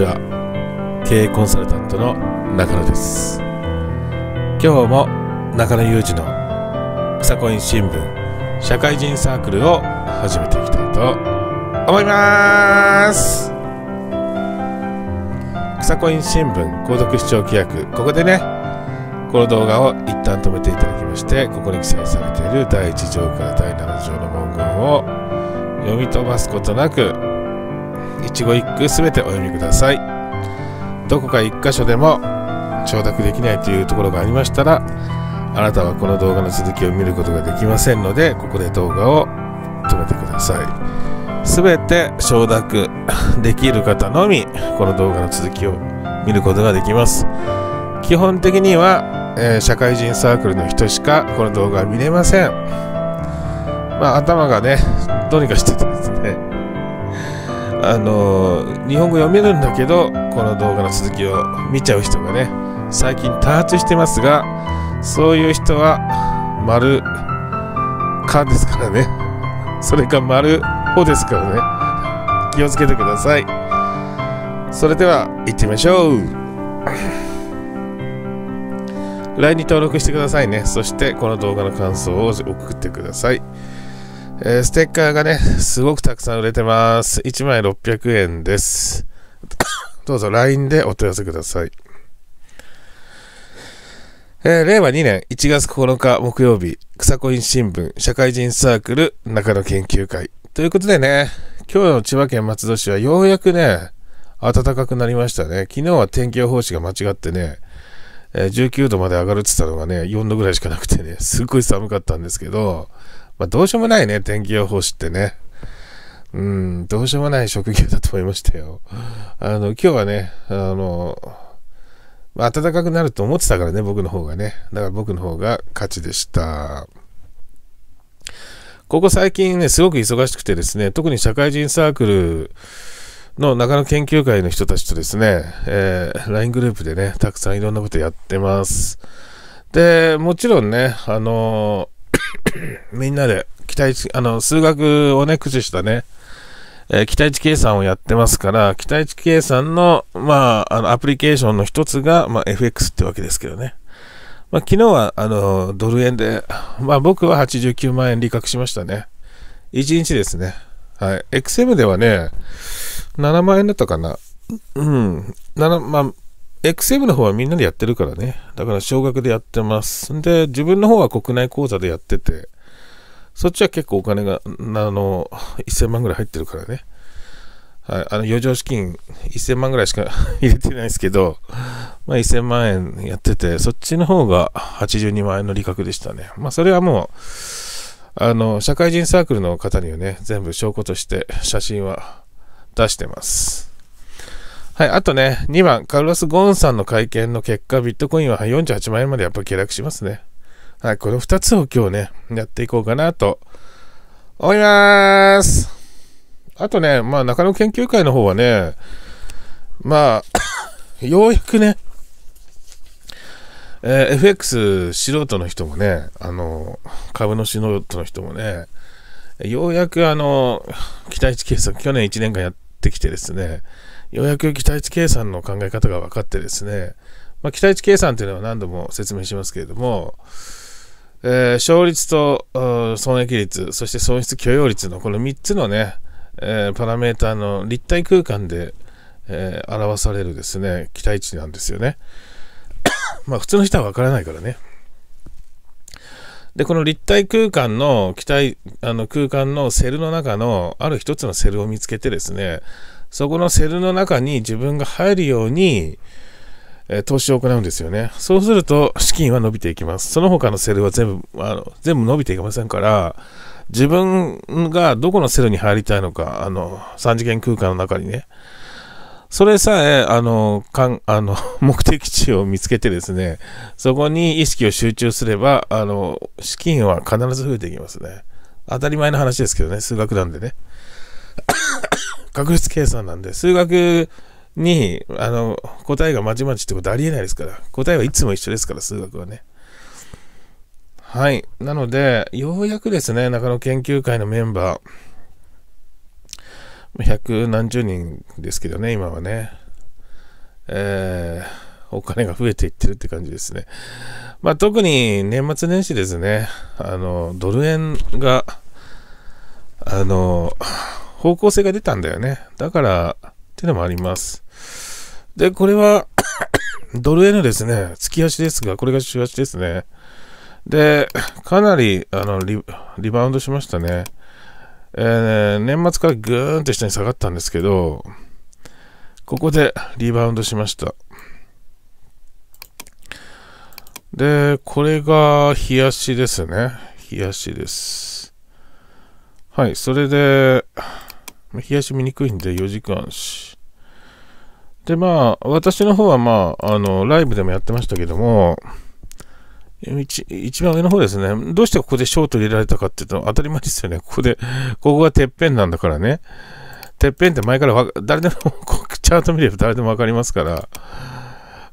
ちは経営コンサルタントの中野です今日も中野裕二の草コイン新聞社会人サークルを始めていきたいと思います草コイン新聞購読視聴規約ここでねこの動画を一旦止めていただきましてここに記載されている第1条から第7条の文言を読み飛ばすことなく一一句全てお読みくださいどこか1箇所でも承諾できないというところがありましたらあなたはこの動画の続きを見ることができませんのでここで動画を止めてください全て承諾 できる方のみこの動画の続きを見ることができます基本的には、えー、社会人サークルの人しかこの動画は見れませんまあ頭がねどうにかしててですねあの日本語読めるんだけどこの動画の続きを見ちゃう人がね最近多発してますがそういう人は丸かですからねそれか丸ほですからね気をつけてくださいそれでは行ってみましょう LINE に登録してくださいねそしてこの動画の感想を送ってくださいえー、ステッカーがね、すごくたくさん売れてます。1枚600円です。どうぞ LINE でお問い合わせください。えー、令和2年1月9日木曜日、草コイン新聞社会人サークル中野研究会。ということでね、今日の千葉県松戸市はようやくね、暖かくなりましたね。昨日は天気予報士が間違ってね、え19度まで上がるって言ったのがね、4度ぐらいしかなくてね、すっごい寒かったんですけど、まあ、どうしようもないね、天気予報士ってね。うん、どうしようもない職業だと思いましたよ。あの、今日はね、あの、まあ、暖かくなると思ってたからね、僕の方がね。だから僕の方が勝ちでした。ここ最近ね、すごく忙しくてですね、特に社会人サークルの中野研究会の人たちとですね、えー、LINE グループでね、たくさんいろんなことやってます。で、もちろんね、あのー みんなで期待値、あの、数学をね、駆使したね、えー、期待値計算をやってますから、期待値計算の、まあ、あの、アプリケーションの一つが、まあ、FX ってわけですけどね。まあ、昨日は、あの、ドル円で、まあ、僕は89万円利確しましたね。1日ですね。はい。XM ではね、7万円だったかな。うん。7、まあ、XM の方はみんなでやってるからね。だから少額でやってます。んで、自分の方は国内口座でやってて、そっちは結構お金が、あの、1000万ぐらい入ってるからね。はい、あの、余剰資金1000万ぐらいしか 入れてないですけど、まあ1000万円やってて、そっちの方が82万円の利確でしたね。まあそれはもう、あの、社会人サークルの方にはね、全部証拠として写真は出してます。はい、あとね、2番、カルロス・ゴーンさんの会見の結果、ビットコインは48万円までやっぱり下落しますね。はい、この2つを今日ね、やっていこうかなと思います。あとね、まあ、中野研究会の方はね、まあ、ようやくね、えー、FX 素人の人もね、あの、株の素人の人もね、ようやくあの、期待値計測、去年1年間やってきてですね、ようやく期待値計算の考え方が分かってですね、まあ、期待値計算というのは何度も説明しますけれども、えー、勝率と損益率、そして損失許容率のこの3つのね、えー、パラメーターの立体空間で、えー、表されるですね、期待値なんですよね。まあ普通の人はわからないからね。で、この立体空間の期待、あの空間のセルの中のある一つのセルを見つけてですね、そこのセルの中に自分が入るように、え投資を行うんですよね。そうすると資金は伸びていきます。その他のセルは全部、あの全部伸びていけませんから、自分がどこのセルに入りたいのか、あの、三次元空間の中にね、それさえ、あの、かんあの 目的地を見つけてですね、そこに意識を集中すれば、あの、資金は必ず増えていきますね。当たり前の話ですけどね、数学なんでね。確率計算なんで、数学に、あの、答えがまちまちってことありえないですから、答えはいつも一緒ですから、数学はね。はい。なので、ようやくですね、中野研究会のメンバー、百何十人ですけどね、今はね、えー、お金が増えていってるって感じですね。まあ、特に年末年始ですね、あの、ドル円が、あの、方向性が出たんだよね。だから、ってのもあります。で、これは ドル円ですね。月足ですが、これが週足ですね。で、かなり、あの、リバウンドしましたね。えー、ね、年末からぐーんって下に下がったんですけど、ここでリバウンドしました。で、これが日足ですね。日足です。はい、それで、冷やし見にくいんで4時間し。で、まあ、私の方はまあ、あの、ライブでもやってましたけども、一一番上の方ですね。どうしてここでショート入れられたかっていうと、当たり前ですよね。ここで、ここがてっぺんなんだからね。てっぺんって前から誰でも、チャート見れば誰でもわかりますから、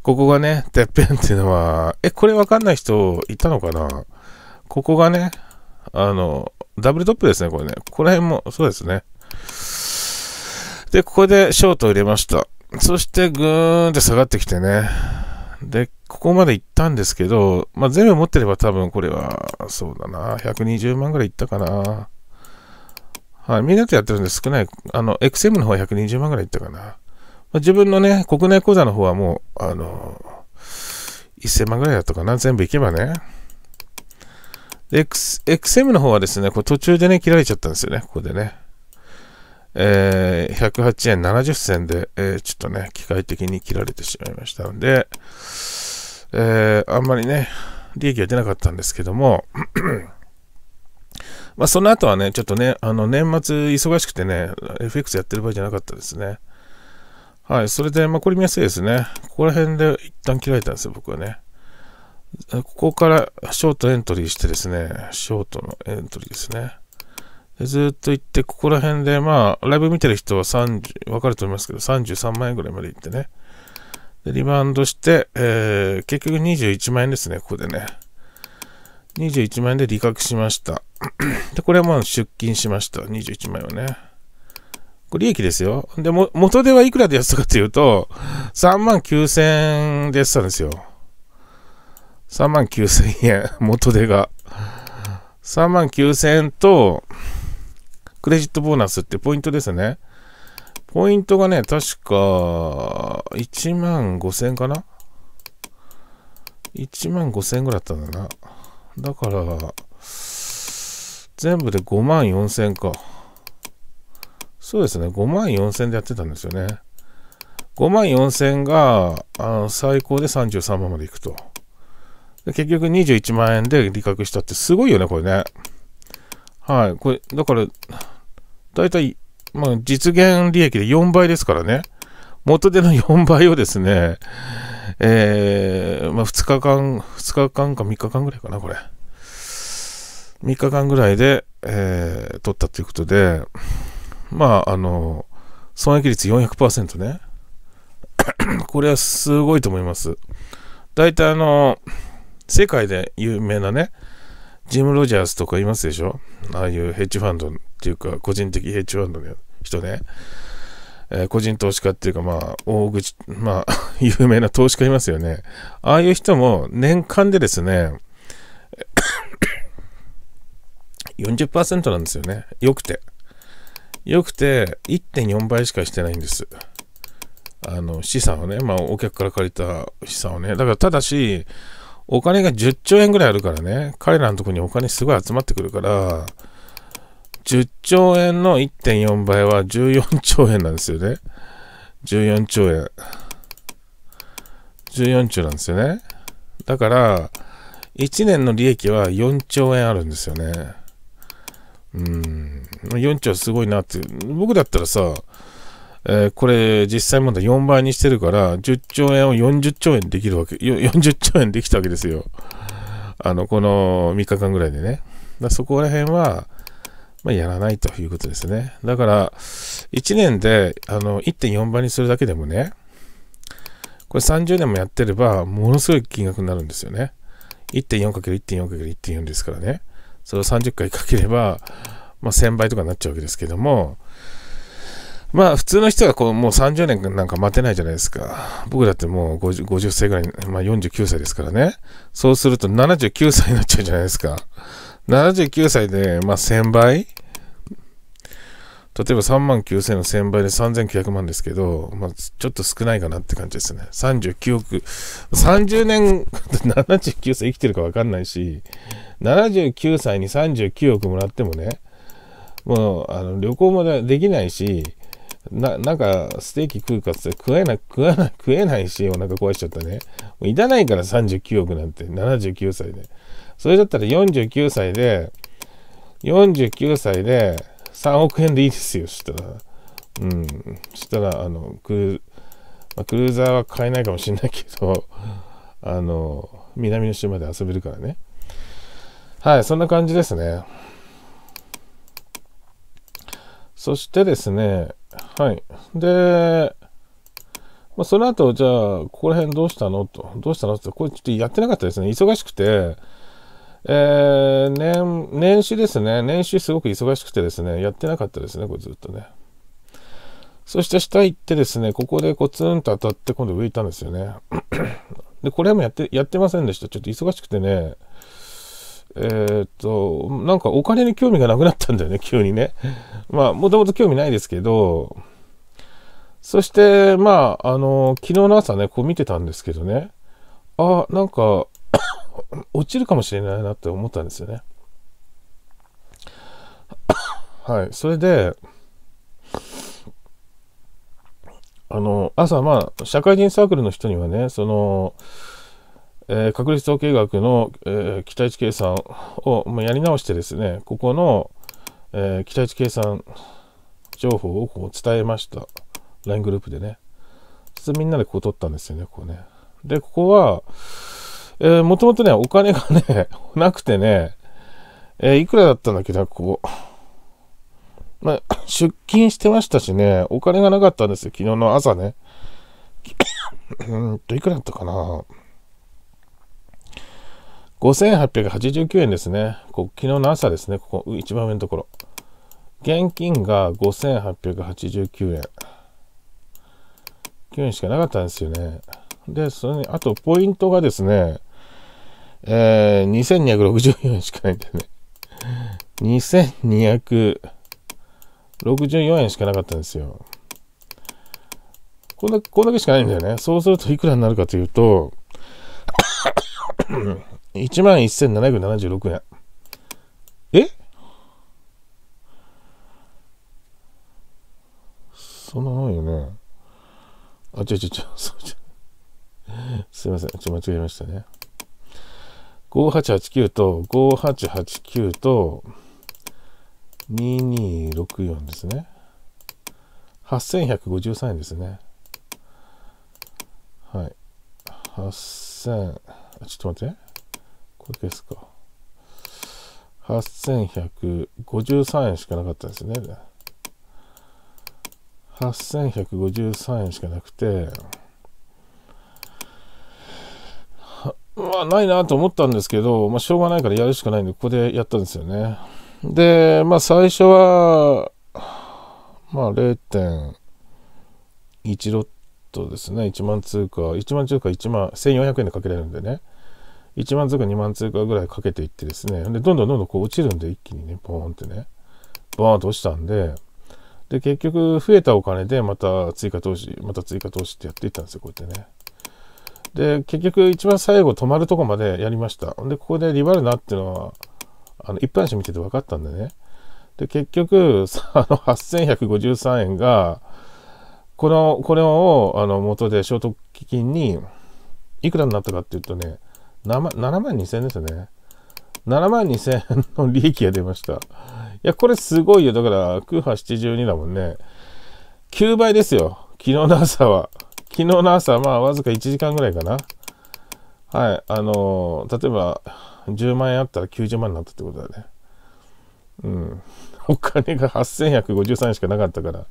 ここがね、てっぺんっていうのは、え、これわかんない人いたのかなここがね、あの、ダブルトップですね、これね。ここら辺も、そうですね。で、ここでショートを入れました。そしてぐーんって下がってきてね。で、ここまで行ったんですけど、まあ、全部持ってれば多分これは、そうだな、120万ぐらいいったかな。はい、みんなとやってるんで少ない。あの、XM の方は120万ぐらいいったかな。まあ、自分のね、国内口座の方はもう、あの、1000万ぐらいだったかな。全部いけばね。で、X、XM の方はですね、これ途中でね、切られちゃったんですよね、ここでね。えー、108円70銭で、えー、ちょっとね、機械的に切られてしまいましたので、えー、あんまりね、利益は出なかったんですけども、まあ、その後はね、ちょっとね、あの、年末忙しくてね、FX やってる場合じゃなかったですね。はい、それで、まあ、これ見やすいですね。ここら辺で一旦切られたんですよ、僕はね。ここからショートエントリーしてですね、ショートのエントリーですね。ずっと行って、ここら辺で、まあ、ライブ見てる人は30、わかると思いますけど、33万円ぐらいまで行ってね。で、リバウンドして、えー、結局21万円ですね、ここでね。21万円で利確しました。で、これはもう出金しました。21万円はね。これ利益ですよ。で、も、元手はいくらでやったかというと、3万9000円でやってたんですよ。3万9000円、元手が。3万9000円と、クレジットボーナスってポイントですね。ポイントがね、確か、1万5000かな ?1 万5000ぐらいだったんだな。だから、全部で5万4000か。そうですね、5万4000でやってたんですよね。5万4000が、あの、最高で33万までいくと。で結局21万円で利確したってすごいよね、これね。はい。これ、だから、大体、まあ、実現利益で4倍ですからね、元手の4倍をですね、えー、まあ、2日間、2日間か3日間ぐらいかな、これ。3日間ぐらいで、えー、取ったということで、まあ、あの、損益率400%ね。これはすごいと思います。大体あの、世界で有名なね、ジム・ロジャースとかいますでしょああいうヘッジファンドっていうか、個人的ヘッジファンドの人ね。えー、個人投資家っていうか、まあ、大口、まあ 有名な投資家いますよね。ああいう人も年間でですね40% なんですよね。よくて。よくて、1.4倍しかしてないんです。あの、資産をね、まあ、お客から借りた資産をね。だから、ただし、お金が10兆円ぐらいあるからね、彼らのとこにお金すごい集まってくるから、10兆円の1.4倍は14兆円なんですよね。14兆円。14兆なんですよね。だから、1年の利益は4兆円あるんですよね。うん。4兆すごいなって。僕だったらさ、えー、これ実際問題4倍にしてるから、10兆円を40兆円できるわけ、40兆円できたわけですよ。あの、この3日間ぐらいでね。だそこら辺は、まあ、やらないということですね。だから、1年で、あの、1.4倍にするだけでもね、これ30年もやってれば、ものすごい金額になるんですよね。1.4×1.4×1.4 ですからね。それを30回かければ、まあ、1000倍とかになっちゃうわけですけども、まあ普通の人はこうもう30年なんか待てないじゃないですか。僕だってもう 50, 50歳ぐらい、まあ49歳ですからね。そうすると79歳になっちゃうじゃないですか。79歳で、まあ1000倍例えば3万9000の1000倍で3900万ですけど、まあ、ちょっと少ないかなって感じですね。39億、30年、79歳生きてるか分かんないし、79歳に39億もらってもね、もうあの旅行もできないし、な、なんか、ステーキ食うかって食えない、食えない、食えないし、お腹壊しちゃったね。もういらないから39億なんて、79歳で。それだったら49歳で、49歳で3億円でいいですよ、したら。うん。したら、あの、クル,、まあ、クルーザーは買えないかもしれないけど、あの、南の島で遊べるからね。はい、そんな感じですね。そしてですね、はい。で、まあ、その後、じゃあ、ここら辺どうしたのと、どうしたのって、これちょっとやってなかったですね。忙しくて、えー、年、年始ですね。年始すごく忙しくてですね、やってなかったですね、これずっとね。そして下行ってですね、ここでコツンと当たって今度上行ったんですよね。で、これもやって、やってませんでした。ちょっと忙しくてね、えー、っと、なんかお金に興味がなくなったんだよね、急にね。まあ、もともと興味ないですけど、そして、まあ、あの、昨日の朝ね、こう見てたんですけどね、あ、なんか 落ちるかもしれないなって思ったんですよね。はい、それで、あの、朝、まあ、社会人サークルの人にはね、その、えー、確率統計学の、えー、期待値計算を、まやり直してですね、ここの、えー、期待値計算情報をこう伝えました。LINE グループでね。みんなでこう取ったんですよね、こうね。で、ここは、えもともとね、お金がね、なくてね、えいくらだったんだっけな、こう、まあ、出勤してましたしね、お金がなかったんですよ、昨日の朝ね。うんと、いくらだったかな5889円ですね。こ昨日の朝ですね、ここ、一番上のところ。現金が5889円。9円しかなかったんですよね。で、それに、あと、ポイントがですね、えー、2264円しかないんだよね。2264円しかなかったんですよ。こんだけ、こんだけしかないんだよね。そうするといくらになるかというと、11,776万円。えそんなないよね。あ、ちょちょちょ、そうじゃ。すいません、ちょ、間違えましたね。5889と5889と2264ですね。8153円ですね。はい。8000、ちょっと待って。これですか。8153円しかなかったですね。8153円しかなくて、まあ、ないなと思ったんですけど、まあ、しょうがないからやるしかないんで、ここでやったんですよね。で、まあ、最初は、まあ、0.1ロットですね。1万通貨、1万通貨1万、1400円でかけれるんでね。1万通か2万通かぐらいかけていってですね、で、どんどんどんどんこう落ちるんで、一気にね、ボーンってね、ボーンと落ちたんで、で、結局、増えたお金でまた追加投資、また追加投資ってやっていったんですよ、こうやってね。で、結局、一番最後止まるとこまでやりました。で、ここでリバルなっていうのは、あの、一般紙見てて分かったんでね。で、結局、あの、8153円が、この、これを、あの、元で、消基金に、いくらになったかっていうとね、7万2000円ですよね。7万2000円の利益が出ました。いや、これすごいよ。だから、クーハ72だもんね。9倍ですよ。昨日の朝は。昨日の朝、まあ、わずか1時間ぐらいかな。はい。あのー、例えば、10万円あったら90万になったってことだね。うん。お金が8153円しかなかったから。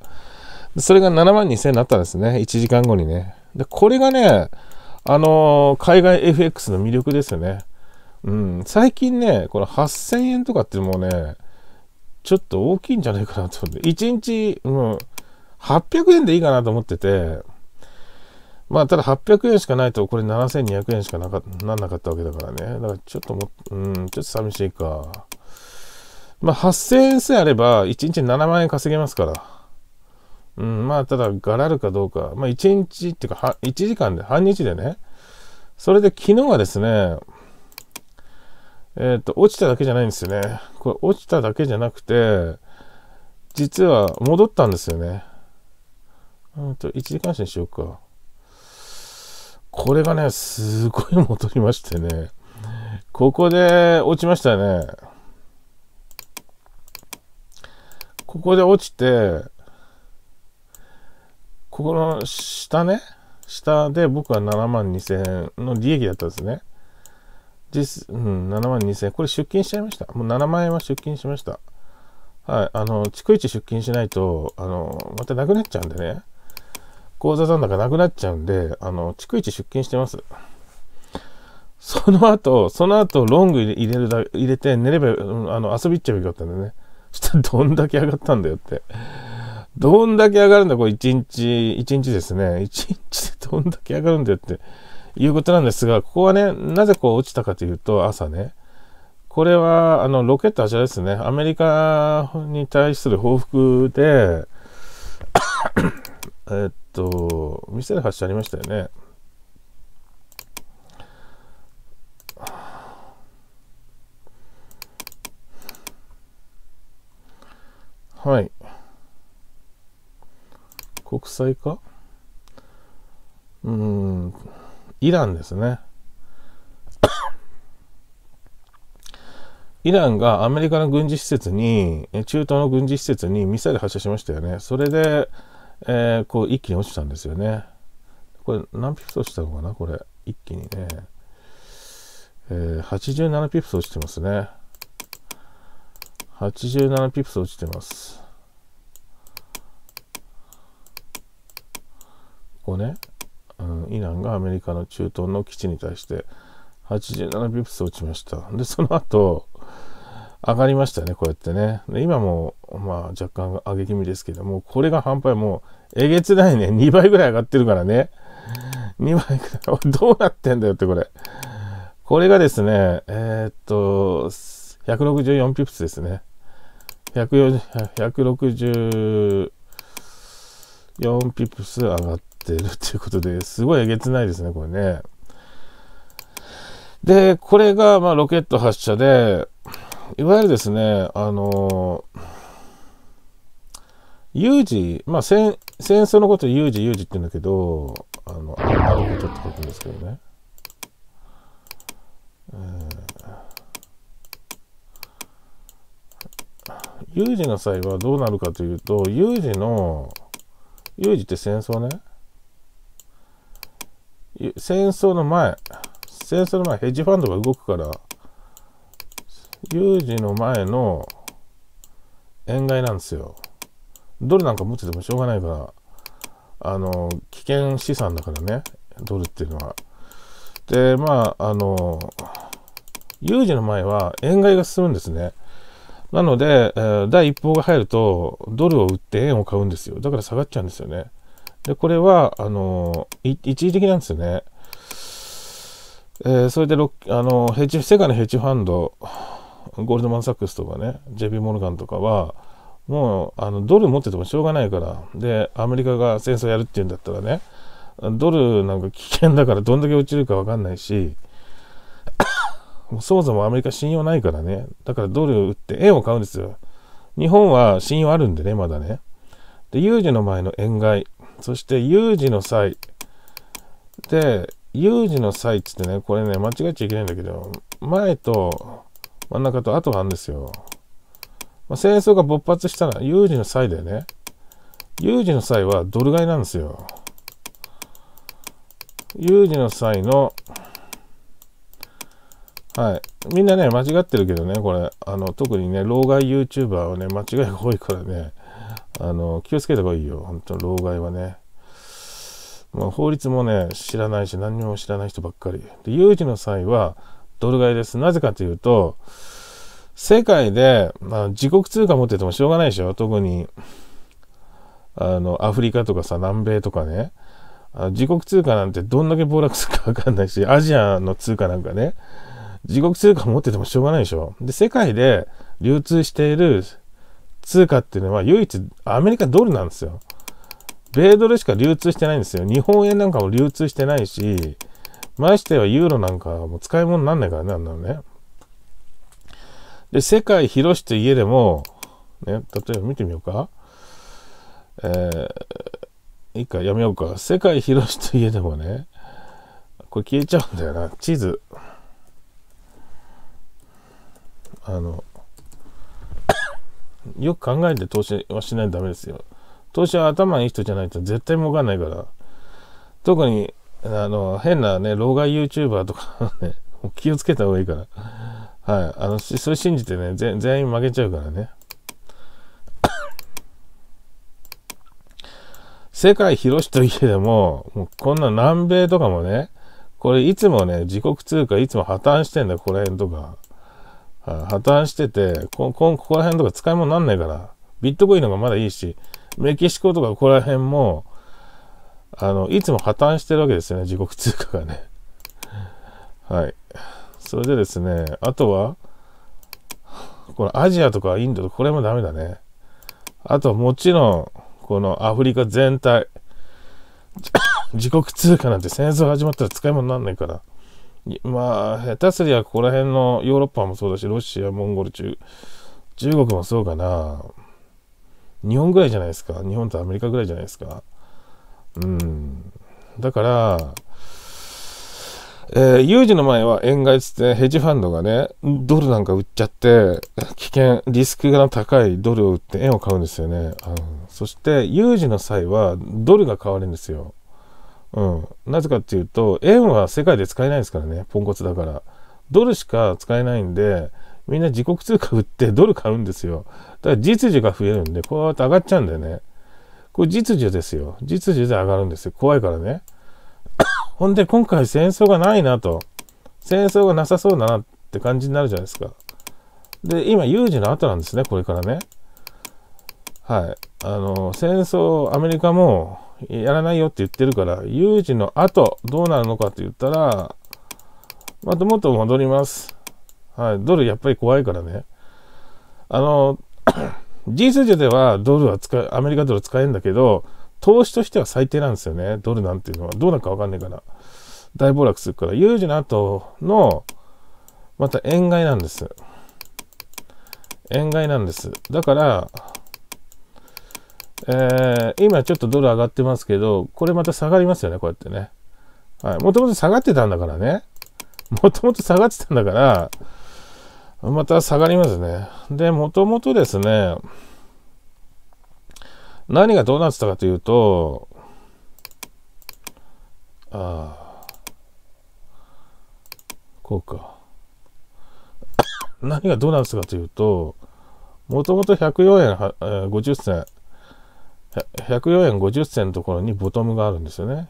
それが7万2000円になったんですね。1時間後にね。で、これがね、あのー、海外 FX の魅力ですよね。うん、最近ね、この8000円とかってもうね、ちょっと大きいんじゃないかなと思って、1日、うん、800円でいいかなと思ってて、まあ、ただ800円しかないと、これ7200円しかなかなんなかったわけだからね。だからちょっとも、うん、ちょっと寂しいか。まあ、8000円さえあれば、1日7万円稼げますから。うん、まあ、ただ、ガラるかどうか。まあ、1日っていうか、一1時間で、半日でね。それで昨日はですね、えっ、ー、と、落ちただけじゃないんですよね。これ、落ちただけじゃなくて、実は戻ったんですよね。うんと、1時間しにしようか。これがね、すごい戻りましてね。ここで落ちましたね。ここで落ちて、ここの下ね、下で僕は7万2000円の利益だったんですね。実、うん、7万2000円。これ出金しちゃいました。もう7万円は出金しました。はい、あの、逐一出金しないと、あの、またなくなっちゃうんでね。口座残高なくなっちゃうんで、あの、逐一出金してます。その後、その後、ロング入れるだ入れて寝れば、あの、遊びっちゃえばよかったんでね。そしたらどんだけ上がったんだよって。どんだけ上がるんだ、これ一日、一日ですね。一日でどんだけ上がるんだよっていうことなんですが、ここはね、なぜこう落ちたかというと、朝ね、これはあのロケット発射ですね。アメリカに対する報復で、えっと、ミサイル発射ありましたよね。はい。国際化うん、イランですね。イランがアメリカの軍事施設に、中東の軍事施設にミサイル発射しましたよね。それで、えー、こう一気に落ちたんですよね。これ何ピプス落ちたのかなこれ、一気にね。えー、87ピプス落ちてますね。87ピプス落ちてます。をね、うん、イランがアメリカの中東の基地に対して87ビプス落ちました。で、その後、上がりましたね、こうやってね。で今も、まあ、若干上げ気味ですけども、これが反端もう、えげつないね。2倍ぐらい上がってるからね。2倍ぐらい。どうなってんだよって、これ。これがですね、えー、っと、164ピプスですね。164ピプス上がっってるっていうことですごいえげつないですね、これね。で、これが、まあ、ロケット発射で、いわゆるですね、あの有事、まあ戦、戦争のこと有事、有事って言うんだけど、あの、あることって書くんですけどね。有事の際はどうなるかというと、有事の、有事って戦争ね。戦争の前、戦争の前、ヘッジファンドが動くから、有事の前の円買いなんですよ。ドルなんか持っててもしょうがないから、あの、危険資産だからね、ドルっていうのは。で、まあ、あの、有事の前は円買いが進むんですね。なので、えー、第一報が入ると、ドルを売って円を買うんですよ。だから下がっちゃうんですよね。で、これは、あの一時的なんですよね。えー、それで、あのヘッジ、世界のヘッジファンド、ゴールドマン・サックスとかね、JP モルガンとかは、もうあのドル持っててもしょうがないから、で、アメリカが戦争やるっていうんだったらね、ドルなんか危険だからどんだけ落ちるか分かんないし、そもそもアメリカ信用ないからね、だからドル売って円を買うんですよ。日本は信用あるんでね、まだね。で、有事の前の円買い、そして有事の際で有事の際っつってねこれね間違えちゃいけないんだけど前と真ん中と後があるんですよ、まあ、戦争が勃発したら有事の際だよね有事の際はドル買いなんですよ有事の際のはい。みんなね、間違ってるけどね、これ。あの、特にね、老害 YouTuber はね、間違いが多いからね、あの、気をつけた方がいいよ。本当老害はね。ま法律もね、知らないし、何にも知らない人ばっかり。で、有事の際は、ドル買いです。なぜかというと、世界で、まあ、自国通貨持っててもしょうがないでしょ。特に、あの、アフリカとかさ、南米とかね。自国通貨なんてどんだけ暴落するか わかんないし、アジアの通貨なんかね、自国通貨持っててもしょうがないでしょ。で、世界で流通している通貨っていうのは唯一アメリカドルなんですよ。米ドルしか流通してないんですよ。日本円なんかも流通してないし、ましてはユーロなんかも使い物になんないからね、あんなのね。で、世界広しと家でも、ね、例えば見てみようか。えー、いいか、やめようか。世界広しと家でもね、これ消えちゃうんだよな。地図。あの、よく考えて投資はしないとダメですよ。投資は頭いい人じゃないと絶対儲かんないから。特に、あの、変なね、老害 YouTuber とかね、気をつけた方がいいから。はい。あの、それ信じてね、全員負けちゃうからね。世界広しといえども、もうこんな南米とかもね、これいつもね、自国通貨いつも破綻してんだ、この辺とか。破綻してて、こここら辺とか使い物になんないから、ビットコインの方がまだいいし、メキシコとかここら辺も、あの、いつも破綻してるわけですよね、自国通貨がね。はい。それでですね、あとは、このアジアとかインドとか、これもダメだね。あとはもちろん、このアフリカ全体、自国通貨なんて戦争始まったら使い物になんないから。まあ、下手すりゃここら辺のヨーロッパもそうだし、ロシア、モンゴル中、中国もそうかな。日本ぐらいじゃないですか。日本とアメリカぐらいじゃないですか。うん。だから、えー、有事の前は円買いつってヘッジファンドがね、ドルなんか売っちゃって、危険、リスクが高いドルを売って円を買うんですよね。うん、そして、有事の際はドルが買われるんですよ。うん、なぜかっていうと円は世界で使えないですからねポンコツだからドルしか使えないんでみんな自国通貨売ってドル買うんですよだから実需が増えるんでこうやって上がっちゃうんだよねこれ実需ですよ実需で上がるんですよ怖いからね ほんで今回戦争がないなと戦争がなさそうだなって感じになるじゃないですかで今有事の後なんですねこれからねはいあの戦争アメリカもやらないよって言ってるから、有事の後、どうなるのかって言ったら、また元戻ります。はい、ドルやっぱり怖いからね。あの、G 数字ではドルは使え、アメリカドル使えるんだけど、投資としては最低なんですよね。ドルなんていうのは。どうなるかわかんないから。大暴落するから。有事の後の、また円買いなんです。円買いなんです。だから、えー、今ちょっとドル上がってますけど、これまた下がりますよね、こうやってね。はい。もともと下がってたんだからね。もともと下がってたんだから、また下がりますね。で、もともとですね、何がどうなってたかというと、ああ、こうか。何がどうなってたかというと、もともと104円50銭。104円50銭のところにボトムがあるんですよね。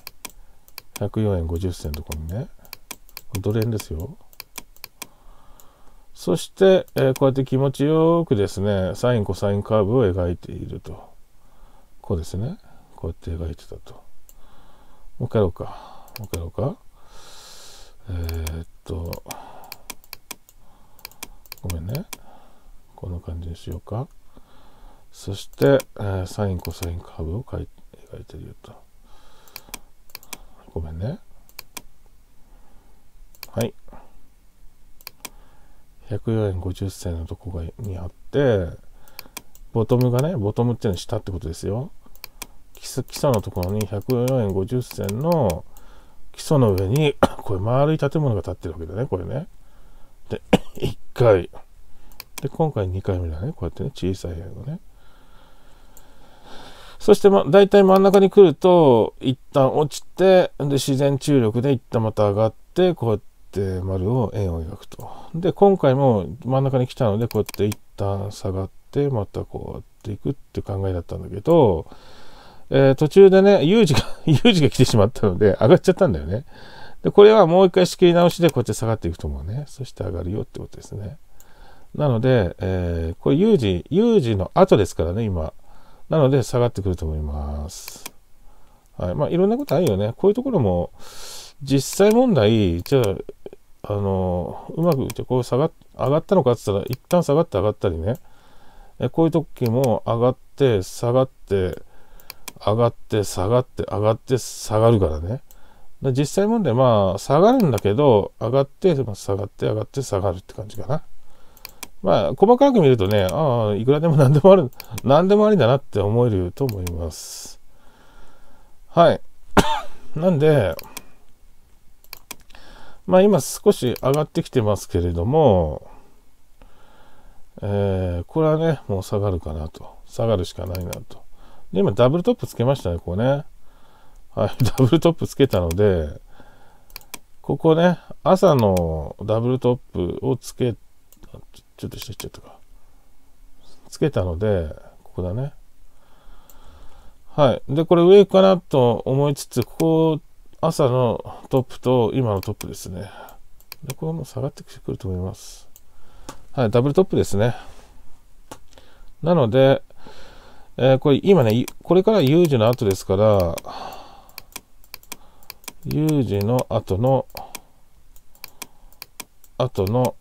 104円50銭のところにね。ドル円ですよ。そして、えー、こうやって気持ちよくですね、サイン、コサインカーブを描いていると。こうですね。こうやって描いてたと。もう一回やろうか。もう一回やろうか。えー、っと、ごめんね。こんな感じにしようか。そして、えー、サインコサインカーブを描い描いてるよと。ごめんね。はい。104円50銭のとこがにあって、ボトムがね、ボトムっていうのは下ってことですよ。基礎基礎のところに104円50銭の基礎の上に、これ丸い建物が建ってるわけだね、これね。で、1 回。で、今回2回目だね。こうやってね、小さい円をね。そして、ま、大体真ん中に来ると、一旦落ちて、で、自然注力で一旦また上がって、こうやって丸を円を描くと。で、今回も真ん中に来たので、こうやって一旦下がって、またこうやっていくって考えだったんだけど、えー、途中でね、有事が、有事が来てしまったので、上がっちゃったんだよね。で、これはもう一回仕切り直しで、こうやって下がっていくと思うね。そして上がるよってことですね。なので、えー、これ有事、有事の後ですからね、今。なので下がってくると思います。はい。まあ、いろんなことあるよね。こういうところも、実際問題、じゃあ、あの、うまくってこう下がっ、上がったのかって言ったら、一旦下がって上がったりね。えこういう時も上がって、下がって、上がって、下がって、上がって、下がるからね。実際問題、まあ、下がるんだけど、上がって、下がって、上がって、下がるって感じかな。まあ、細かく見るとね、ああ、いくらでも何でもある、何でもありだなって思えると思います。はい。なんで、まあ今少し上がってきてますけれども、えー、これはね、もう下がるかなと。下がるしかないなと。で、今ダブルトップつけましたね、こうね。はい、ダブルトップつけたので、ここね、朝のダブルトップをつけ、ちょっと下行っちゃったか。つけたので、ここだね。はい。で、これ上かなと思いつつ、ここ、朝のトップと今のトップですね。で、これも下がってくると思います。はい、ダブルトップですね。なので、えー、これ今ね、これから有事の後ですから、有事の後の、後の、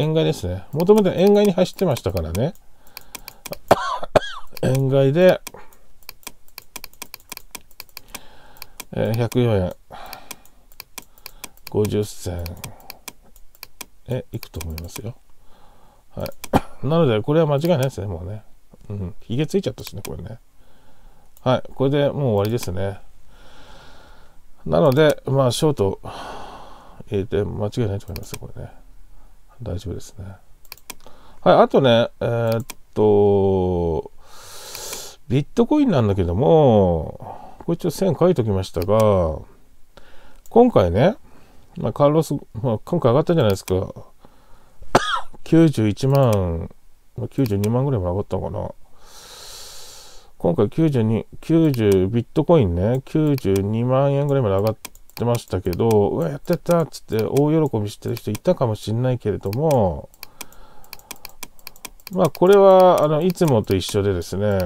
塩害ですね。もともと塩害に走ってましたからね。塩 害で、えー、104円50銭えいくと思いますよ。はい。なので、これは間違いないですね、もうね。うん。ひげついちゃったしね、これね。はい。これでもう終わりですね。なので、まあ、ショート入れて間違いないと思います、これね。大丈夫ですね。はい、あとね、えー、っと、ビットコインなんだけども、これちょっと線書いときましたが、今回ね、まあ、カーロス、まあ、今回上がったじゃないですか。91万、92万ぐらいも上がったのかな。今回92、90ビットコインね、92万円ぐらいまで上がっってましたけど、うわ、やってたっつって大喜びしてる人いたかもしんないけれども、まあこれは、あの、いつもと一緒でですね、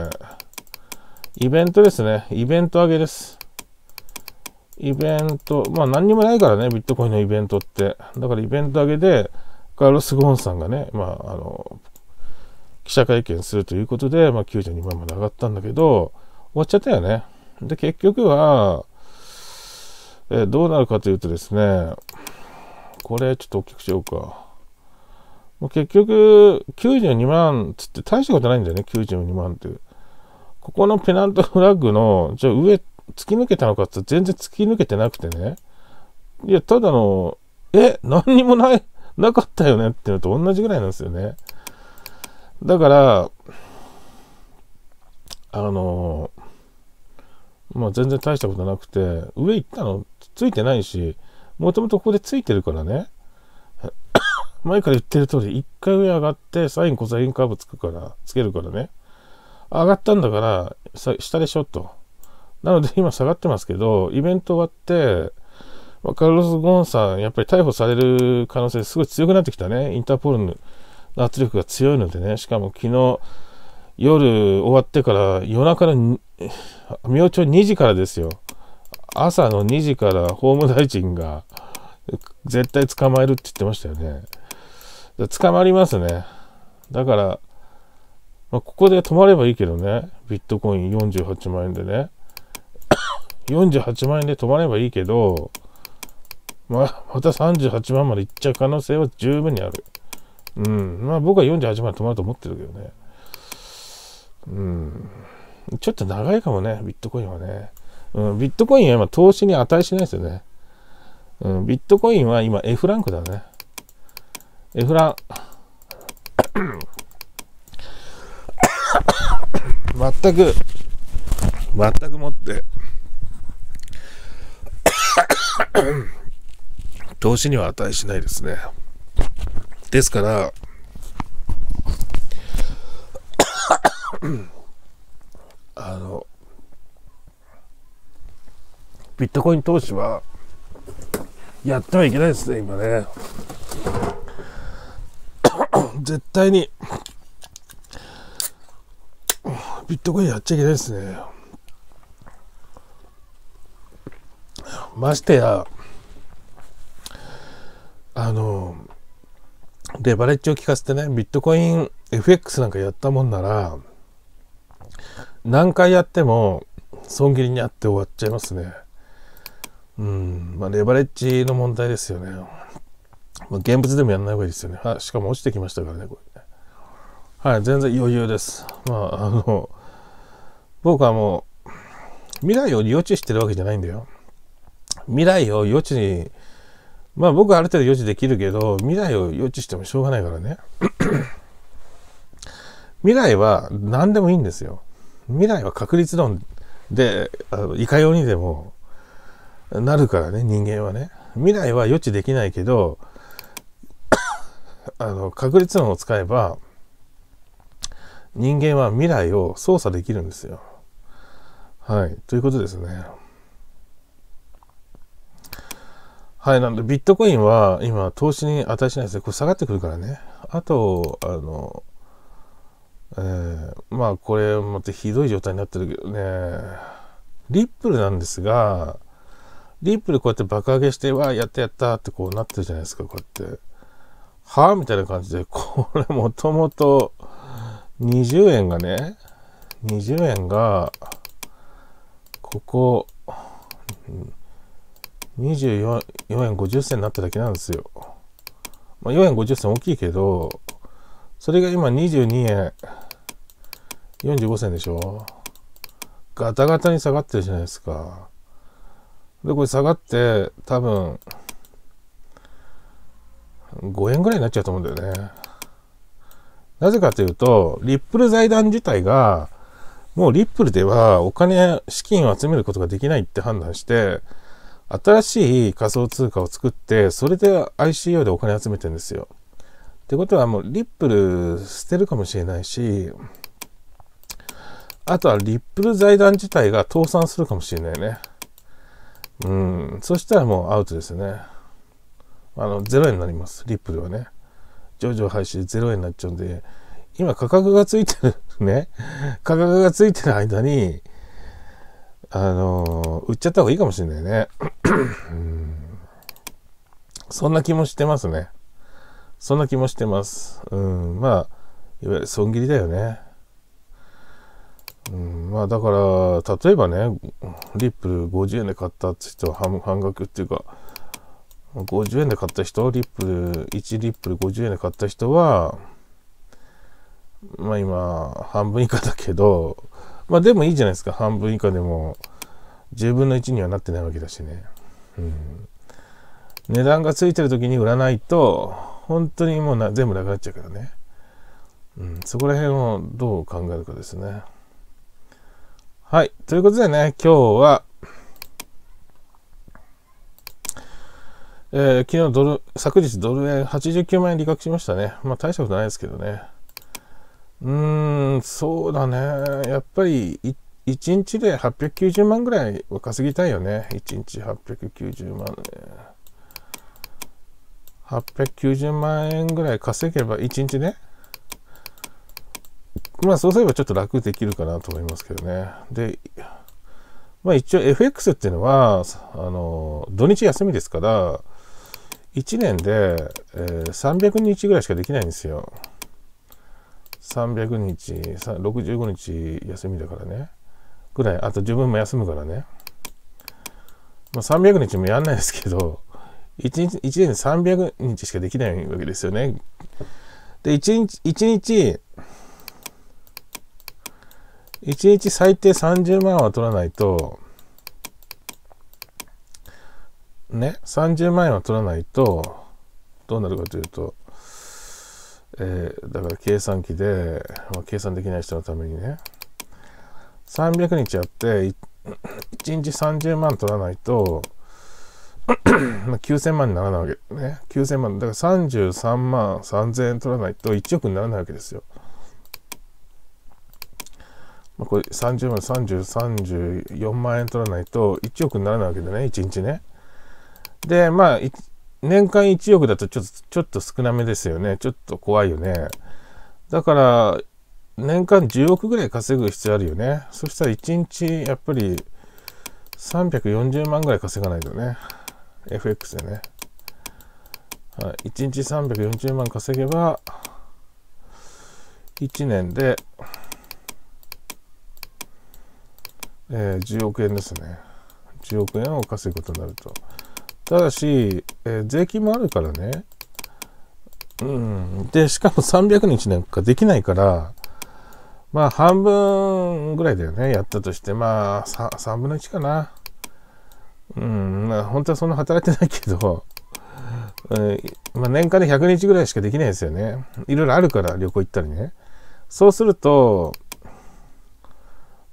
イベントですね。イベント上げです。イベント、まあ何にもないからね、ビットコインのイベントって。だからイベント上げで、カーロス・ゴーンさんがね、まああの、記者会見するということで、まあ92万まで上がったんだけど、終わっちゃったよね。で、結局は、えー、どうなるかというとですね、これちょっと大きくしようか。もう結局、92万つって大したことないんだよね、92万っていう。ここのペナントフラッグの、じゃ上、突き抜けたのかって全然突き抜けてなくてね。いや、ただの、え、何にもない、なかったよねってうのと同じぐらいなんですよね。だから、あのまあ、全然大したことなくて、上行ったのついてないし、もともとここでついてるからね、前から言ってる通り、一回上上がって、サイン、コサインカーブつくから、つけるからね、上がったんだから、下でしょ、と。なので今下がってますけど、イベント終わって、カルロス・ゴーンさん、やっぱり逮捕される可能性すごい強くなってきたね。インターポールの圧力が強いのでね。しかも昨日夜終わってから夜中の明朝2時からですよ。朝の2時から法務大臣が絶対捕まえるって言ってましたよね。捕まりますね。だから、まあ、ここで止まればいいけどね、ビットコイン48万円でね。48万円で止まればいいけど、まあ、また38万までいっちゃう可能性は十分にある。うん。まあ僕は48万で止まると思ってるけどね。うん。ちょっと長いかもね、ビットコインはね。うん、ビットコインは今投資に値しないですよね。うん、ビットコインは今 F ランクだね。F ラン 全く、全くもって 投資には値しないですね。ですから あの、ビットコイン投資はやってはいけないですね、今ね。絶対に、ビットコインやっちゃいけないですね。ましてや、あの、レバレッジを効かせてね、ビットコイン FX なんかやったもんなら、何回やっても損切りにあって終わっちゃいますね。うんまあ、レバレッジの問題ですよね。まあ、現物でもやらない方がいいですよね。あしかも落ちてきましたからね、これはい、全然余裕です。まあ、あの、僕はもう、未来を予知してるわけじゃないんだよ。未来を予知に、まあ僕はある程度予知できるけど、未来を予知してもしょうがないからね。未来は何でもいいんですよ。未来は確率論で、あのいかようにでもなるからね、人間はね。未来は予知できないけど、あの、確率論を使えば、人間は未来を操作できるんですよ。はい。ということですね。はい。なんで、ビットコインは今、投資に値しないですね。これ下がってくるからね。あと、あの、えー、まあ、これ、もってひどい状態になってるけどね。リップルなんですが、リップでこうやって爆上げして、わあ、やったやったってこうなってるじゃないですか、こうやって。はあみたいな感じで、これもともと20円がね、20円が、ここ、24円50銭になっただけなんですよ。まあ、4円50銭大きいけど、それが今22円45銭でしょガタガタに下がってるじゃないですか。で、これ下がって、多分、5円ぐらいになっちゃうと思うんだよね。なぜかというと、リップル財団自体が、もうリップルではお金、資金を集めることができないって判断して、新しい仮想通貨を作って、それで ICO でお金集めてるんですよ。ってことはもうリップル捨てるかもしれないし、あとはリップル財団自体が倒産するかもしれないね。うん、そしたらもうアウトですよね。あの、0円になります、リップルはね。上場廃止で0円になっちゃうんで、今価格がついてるね、価格がついてる間に、あのー、売っちゃった方がいいかもしれないねうん。そんな気もしてますね。そんな気もしてます。うん、まあ、いわゆる損切りだよね。うん、まあだから、例えばね、リップル50円で買ったって人は半半額っていうか、50円で買った人、リップル、1リップル50円で買った人は、まあ今、半分以下だけど、まあでもいいじゃないですか、半分以下でも、10分の1にはなってないわけだしね。うん、値段がついてる時に売らないと、本当にもうな全部なくなっちゃうからね。うん、そこら辺をどう考えるかですね。はい。ということでね、今日は、えー、昨日ドル、昨日ドル円89万円利確しましたね。まあ大したことないですけどね。うーん、そうだね。やっぱり1日で890万ぐらいは稼ぎたいよね。1日890万ね。890万円ぐらい稼げば1日ね。まあそうすればちょっと楽できるかなと思いますけどね。で、まあ一応 FX っていうのは、あの、土日休みですから、1年で、えー、300日ぐらいしかできないんですよ。300日、65日休みだからね。ぐらい、あと自分も休むからね。まあ、300日もやんないですけど、1, 日1年で300日しかできないわけですよね。で、1日、1日1日最低30万は取らないと、ね、30万円は取らないと、どうなるかというと、えー、だから計算機で、まあ、計算できない人のためにね、300日やって、1日30万取らないと、まあ9000万にならないわけね。9000万、だから33万3000円取らないと1億にならないわけですよ。まあ、これ30万、30、34万円取らないと1億にならないわけだね、1日ね。で、まあ、年間1億だとちょっとちょっと少なめですよね。ちょっと怖いよね。だから、年間10億ぐらい稼ぐ必要あるよね。そしたら1日、やっぱり340万ぐらい稼がないとね。FX でね。はい、1日340万稼げば、1年で、えー、10億円ですね。10億円を稼ぐことになると。ただし、えー、税金もあるからね。うん。で、しかも300日なんかできないから、まあ半分ぐらいだよね。やったとして、まあ 3, 分の1かな。うん、まあ本当はそんな働いてないけど、え ー、まあ、年間で100日ぐらいしかできないですよね。いろいろあるから、旅行行ったりね。そうすると、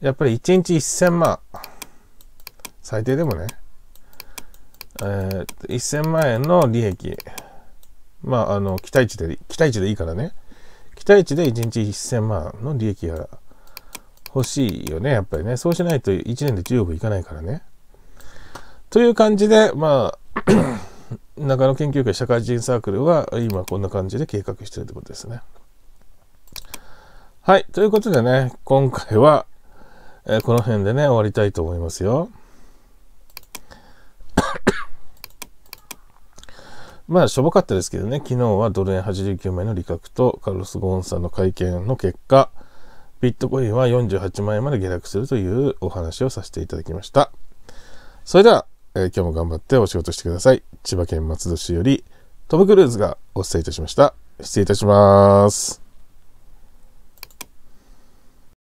やっぱり1日1000万、最低でもね、えー、1000万円の利益、まあ、あの、期待値で、期待値でいいからね、期待値で1日1000万の利益が欲しいよね、やっぱりね。そうしないと1年で10億いかないからね。という感じで、まあ、中野研究会社会人サークルは今こんな感じで計画してるってことですね。はい。ということでね、今回は、えー、この辺でね、終わりたいと思いますよ。まあ、しょぼかったですけどね、昨日はドル円89枚の利確と、カルロス・ゴーンさんの会見の結果、ビットコインは48万円まで下落するというお話をさせていただきました。それでは、えー、今日も頑張ってお仕事してください。千葉県松戸市より、トム・クルーズがお伝えいたしました。失礼いたします。